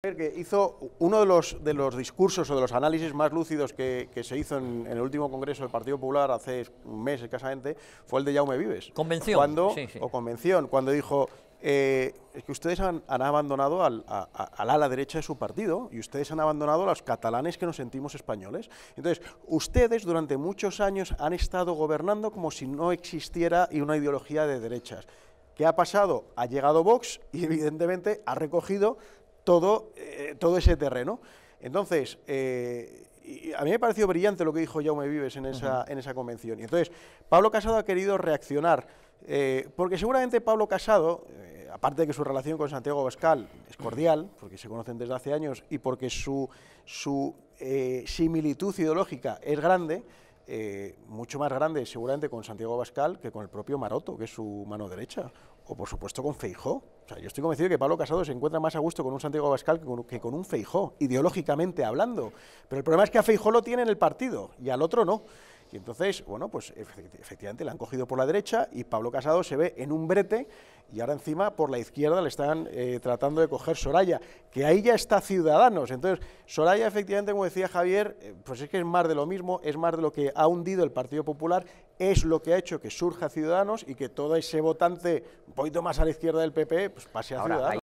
que hizo uno de los, discursos o de los análisis más lúcidos que, se hizo en, el último congreso del Partido Popular hace un mes escasamente, fue el de Jaume Vives. Convención. O convención, cuando dijo, eh, es que ustedes han, abandonado al, ala derecha de su partido y ustedes han abandonado a los catalanes que nos sentimos españoles. Entonces, ustedes durante muchos años han estado gobernando como si no existiera una ideología de derechas. ¿Qué ha pasado? Ha llegado Vox y evidentemente ha recogido todo, eh, todo ese terreno. Entonces, eh, a mí me pareció brillante lo que dijo Jaume Vives en esa, en esa convención. Y entonces, Pablo Casado ha querido reaccionar, eh, porque seguramente Pablo Casado, aparte de que su relación con Santiago Bascal es cordial, porque se conocen desde hace años y porque su, su similitud ideológica es grande, mucho más grande seguramente con Santiago Bascal que con el propio Maroto, que es su mano derecha, o por supuesto con Feijó. O sea, yo estoy convencido de que Pablo Casado se encuentra más a gusto con un Santiago Abascal que con, que con un Feijó, ideológicamente hablando. Pero el problema es que a Feijó lo tiene en el partido y al otro no. Y entonces, bueno, pues efectivamente la han cogido por la derecha y Pablo Casado se ve en un brete y ahora encima por la izquierda le están eh, tratando de coger Soraya, que ahí ya está Ciudadanos. Entonces, Soraya efectivamente, como decía Javier, eh, pues es que es más de lo mismo, es más de lo que ha hundido el Partido Popular, es lo que ha hecho que surja Ciudadanos y que todo ese votante un poquito más a la izquierda del PP pues pase a Ciudadanos.